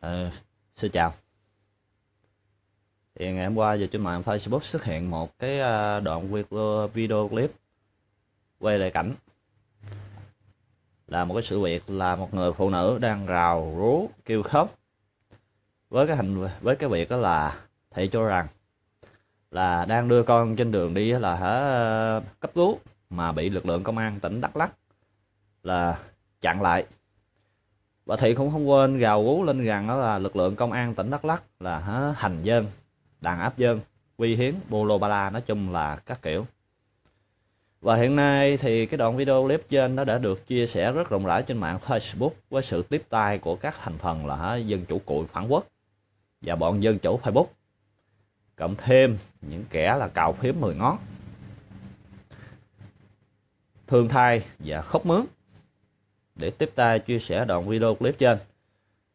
à, xin chào thì ngày hôm qua giờ trên mạng Facebook xuất hiện một cái ờ, đoạn video clip quay lại cảnh là một cái sự việc là một người phụ nữ đang rào rú kêu khóc với cái hành với cái việc đó là thầy cho rằng là đang đưa con trên đường đi là hả ờ, cấp cứu mà bị lực lượng công an tỉnh Đắk lắc là chặn lại bà thị cũng không quên gào rú lên rằng đó là lực lượng công an tỉnh đắk lắc là hành dân đàn áp dơn quy hiến bolo bala nói chung là các kiểu và hiện nay thì cái đoạn video clip trên nó đã được chia sẻ rất rộng rãi trên mạng Facebook với sự tiếp tay của các thành phần là dân chủ cụi phản quốc và bọn dân chủ Facebook. Cộng thêm những kẻ là cào phím mười ngón. Thương thay và khóc mướn để tiếp tay chia sẻ đoạn video clip trên.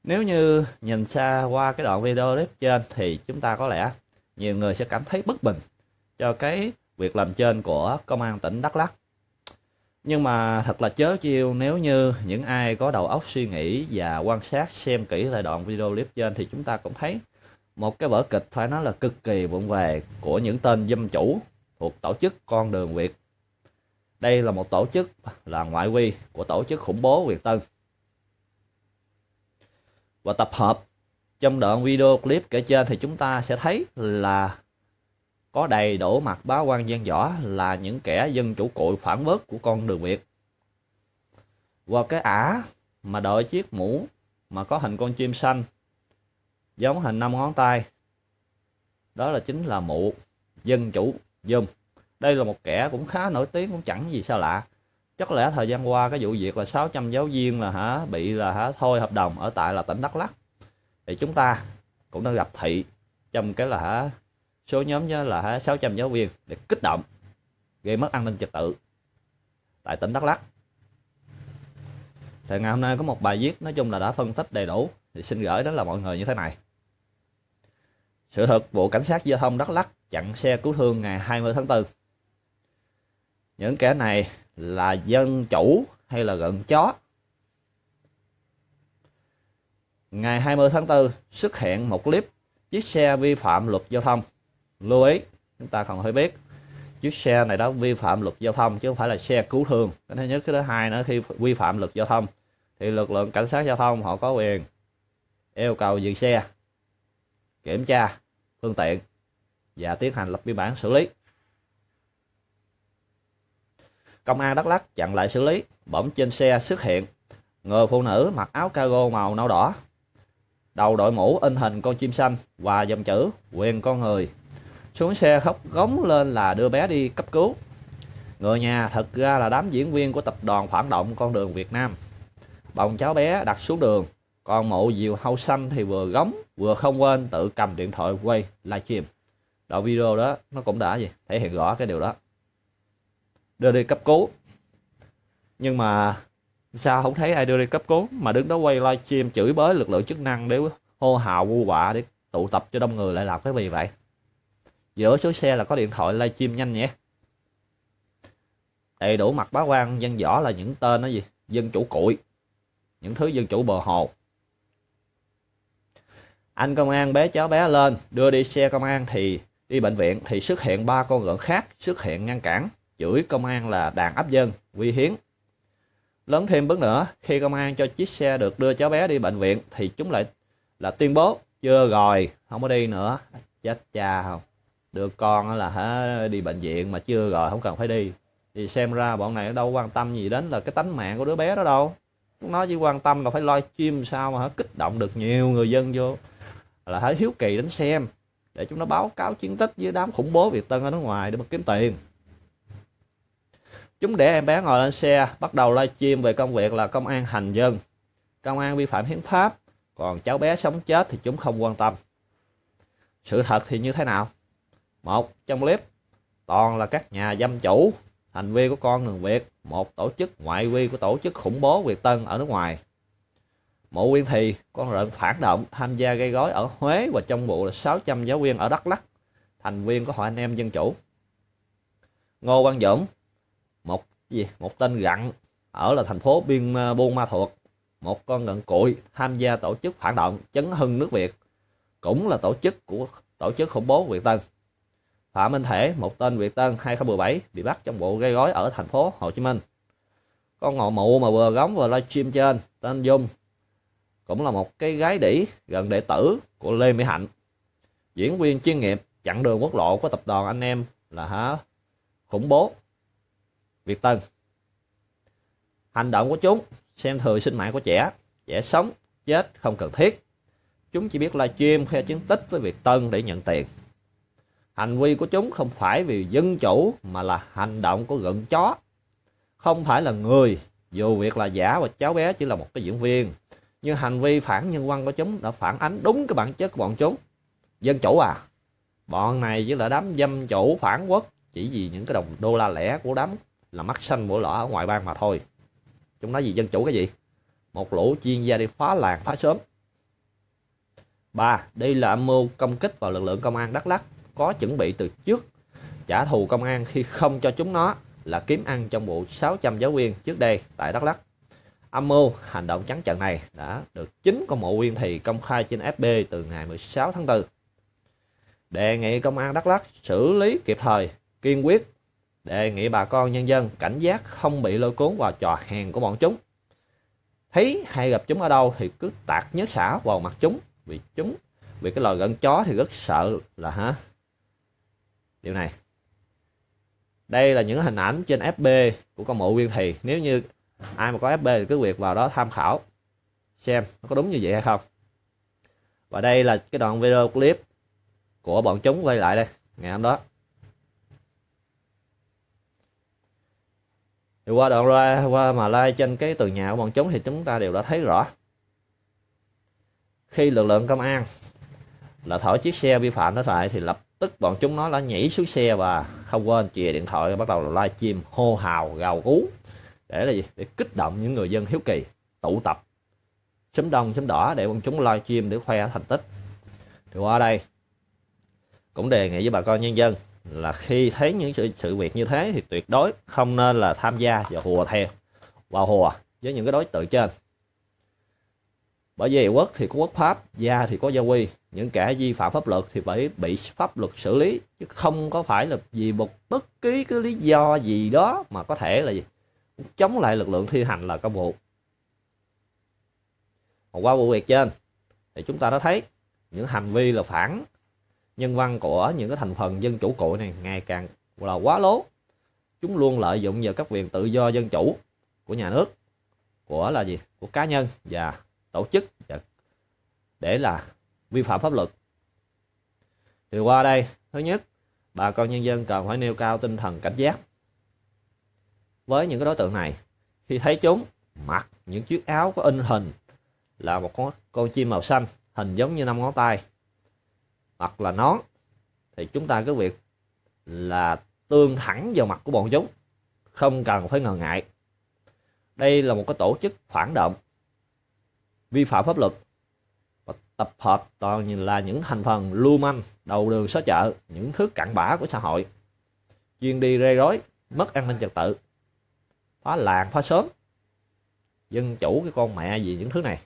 Nếu như nhìn xa qua cái đoạn video clip trên thì chúng ta có lẽ nhiều người sẽ cảm thấy bất bình cho cái việc làm trên của công an tỉnh Đắk Lắk. Nhưng mà thật là chớ chiêu nếu như những ai có đầu óc suy nghĩ và quan sát xem kỹ lại đoạn video clip trên thì chúng ta cũng thấy một cái vở kịch phải nói là cực kỳ vụn về của những tên dâm chủ thuộc tổ chức con đường Việt đây là một tổ chức là ngoại quy của tổ chức khủng bố Việt Tân. Và tập hợp trong đoạn video clip kể trên thì chúng ta sẽ thấy là có đầy đủ mặt báo quan gian võ là những kẻ dân chủ cội phản bớt của con đường Việt. Và cái ả mà đội chiếc mũ mà có hình con chim xanh giống hình năm ngón tay đó là chính là mụ dân chủ dùm đây là một kẻ cũng khá nổi tiếng cũng chẳng gì sao lạ. Chắc lẽ thời gian qua cái vụ việc là 600 giáo viên là hả bị là hả thôi hợp đồng ở tại là tỉnh Đắk Lắk. Thì chúng ta cũng đã gặp thị trong cái là hả số nhóm là hả 600 giáo viên để kích động gây mất an ninh trật tự tại tỉnh Đắk lắc, Thì ngày hôm nay có một bài viết nói chung là đã phân tích đầy đủ thì xin gửi đến là mọi người như thế này. Sự thật vụ cảnh sát giao thông Đắk lắc chặn xe cứu thương ngày 20 tháng 4 những kẻ này là dân chủ hay là gận chó ngày 20 tháng 4 xuất hiện một clip chiếc xe vi phạm luật giao thông lưu ý chúng ta còn phải biết chiếc xe này đó vi phạm luật giao thông chứ không phải là xe cứu thương cái thứ nhất cái thứ hai nữa khi vi phạm luật giao thông thì lực lượng cảnh sát giao thông họ có quyền yêu cầu dừng xe kiểm tra phương tiện và tiến hành lập biên bản xử lý Công an Đắk Lắk chặn lại xử lý, bỗng trên xe xuất hiện người phụ nữ mặc áo cargo màu nâu đỏ. Đầu đội mũ in hình con chim xanh và dòng chữ quyền con người. Xuống xe khóc gống lên là đưa bé đi cấp cứu. Người nhà thật ra là đám diễn viên của tập đoàn phản động con đường Việt Nam. Bồng cháu bé đặt xuống đường, còn mụ diều hâu xanh thì vừa gống vừa không quên tự cầm điện thoại quay livestream. Đoạn video đó nó cũng đã gì, thể hiện rõ cái điều đó đưa đi cấp cứu nhưng mà sao không thấy ai đưa đi cấp cứu mà đứng đó quay livestream chửi bới lực lượng chức năng để hô hào vu vạ để tụ tập cho đông người lại làm cái gì vậy giữa số xe là có điện thoại livestream nhanh nhé đầy đủ mặt bá quan dân võ là những tên nó gì dân chủ cụi những thứ dân chủ bờ hồ anh công an bé cháu bé lên đưa đi xe công an thì đi bệnh viện thì xuất hiện ba con gợn khác xuất hiện ngăn cản chửi công an là đàn áp dân, quy hiến. Lớn thêm bước nữa, khi công an cho chiếc xe được đưa cháu bé đi bệnh viện thì chúng lại là tuyên bố chưa rồi, không có đi nữa, chết cha không. Được con là hả, đi bệnh viện mà chưa rồi, không cần phải đi. Thì xem ra bọn này đâu quan tâm gì đến là cái tánh mạng của đứa bé đó đâu. nó chỉ quan tâm là phải loi chim sao mà hả, kích động được nhiều người dân vô. Là hả, hiếu kỳ đến xem để chúng nó báo cáo chiến tích với đám khủng bố Việt Tân ở nước ngoài để mà kiếm tiền. Chúng để em bé ngồi lên xe, bắt đầu livestream về công việc là công an hành dân, công an vi phạm hiến pháp, còn cháu bé sống chết thì chúng không quan tâm. Sự thật thì như thế nào? Một, trong clip, toàn là các nhà dâm chủ, thành viên của con đường Việt, một tổ chức ngoại vi của tổ chức khủng bố Việt Tân ở nước ngoài. Mộ Nguyên Thì, con rợn phản động tham gia gây gói ở Huế và trong vụ là 600 giáo viên ở Đắk Lắk, thành viên của Hội Anh em Dân Chủ. Ngô Văn Dũng, một gì một tên gặn ở là thành phố biên ờ, Buôn Ma Thuột một con gận cội tham gia tổ chức phản động chấn hưng nước Việt cũng là tổ chức của tổ chức khủng bố Việt Tân Phạm Minh Thể một tên Việt Tân 2017 bị bắt trong vụ gây rối ở thành phố Hồ Chí Minh con ngộ mụ mà vừa góng vừa livestream trên tên Dung cũng là một cái gái đỉ gần đệ tử của Lê Mỹ Hạnh diễn viên chuyên nghiệp chặn đường quốc lộ của tập đoàn anh em là hả khủng bố Việt Tân. Hành động của chúng xem thường sinh mạng của trẻ, trẻ sống, chết không cần thiết. Chúng chỉ biết livestream khoe chiến tích với Việt Tân để nhận tiền. Hành vi của chúng không phải vì dân chủ mà là hành động của gận chó. Không phải là người, dù việc là giả và cháu bé chỉ là một cái diễn viên. Nhưng hành vi phản nhân văn của chúng đã phản ánh đúng cái bản chất của bọn chúng. Dân chủ à, bọn này với là đám dâm chủ phản quốc chỉ vì những cái đồng đô la lẻ của đám là mắt xanh mũi lỏ ở ngoài bang mà thôi chúng nói gì dân chủ cái gì một lũ chuyên gia đi phá làng phá sớm ba đây là âm mưu công kích vào lực lượng công an đắk lắc có chuẩn bị từ trước trả thù công an khi không cho chúng nó là kiếm ăn trong vụ 600 giáo viên trước đây tại đắk lắc âm mưu hành động trắng trận này đã được chính con mộ nguyên thì công khai trên fb từ ngày 16 tháng 4 đề nghị công an đắk lắc xử lý kịp thời kiên quyết đề nghị bà con nhân dân cảnh giác không bị lôi cuốn vào trò hèn của bọn chúng. Thấy hay gặp chúng ở đâu thì cứ tạt nhớ xả vào mặt chúng, vì chúng, vì cái loài gận chó thì rất sợ là hả? Điều này. Đây là những hình ảnh trên FB của con mộ viên thì nếu như ai mà có FB thì cứ việc vào đó tham khảo xem nó có đúng như vậy hay không. Và đây là cái đoạn video clip của bọn chúng quay lại đây ngày hôm đó. thì qua đoạn ra qua mà lai trên cái từ nhà của bọn chúng thì chúng ta đều đã thấy rõ khi lực lượng công an là thổi chiếc xe vi phạm nó lại thì lập tức bọn chúng nó đã nhảy xuống xe và không quên chìa điện thoại bắt đầu live stream hô hào gào cú để là gì để kích động những người dân hiếu kỳ tụ tập chấm đông chấm đỏ để bọn chúng live stream để khoe thành tích thì qua đây cũng đề nghị với bà con nhân dân là khi thấy những sự, sự việc như thế thì tuyệt đối không nên là tham gia và hùa theo và hùa với những cái đối tượng trên bởi vì quốc thì có quốc pháp gia thì có gia quy những kẻ vi phạm pháp luật thì phải bị pháp luật xử lý chứ không có phải là vì một bất kỳ cái lý do gì đó mà có thể là gì chống lại lực lượng thi hành là công vụ còn qua vụ việc trên thì chúng ta đã thấy những hành vi là phản nhân văn của những cái thành phần dân chủ cũ này ngày càng là quá lố chúng luôn lợi dụng vào các quyền tự do dân chủ của nhà nước của là gì của cá nhân và tổ chức và để là vi phạm pháp luật thì qua đây thứ nhất bà con nhân dân cần phải nêu cao tinh thần cảnh giác với những cái đối tượng này khi thấy chúng mặc những chiếc áo có in hình là một con, con chim màu xanh hình giống như năm ngón tay hoặc là nón thì chúng ta cứ việc là tương thẳng vào mặt của bọn chúng không cần phải ngần ngại đây là một cái tổ chức phản động vi phạm pháp luật và tập hợp toàn là những thành phần lưu manh đầu đường xó chợ những thứ cặn bã của xã hội chuyên đi rây rối mất an ninh trật tự phá làng phá sớm dân chủ cái con mẹ gì những thứ này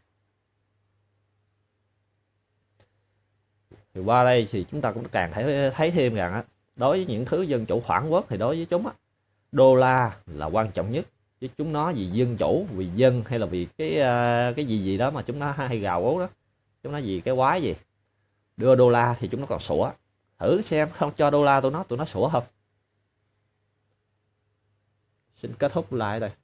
thì qua đây thì chúng ta cũng càng thấy thấy thêm rằng á đối với những thứ dân chủ phản quốc thì đối với chúng á đô la là quan trọng nhất chứ chúng nó vì dân chủ vì dân hay là vì cái à, cái gì gì đó mà chúng nó hay gào ố đó chúng nó vì cái quái gì đưa đô la thì chúng nó còn sủa thử xem không cho đô la tụi nó tụi nó sủa không xin kết thúc lại đây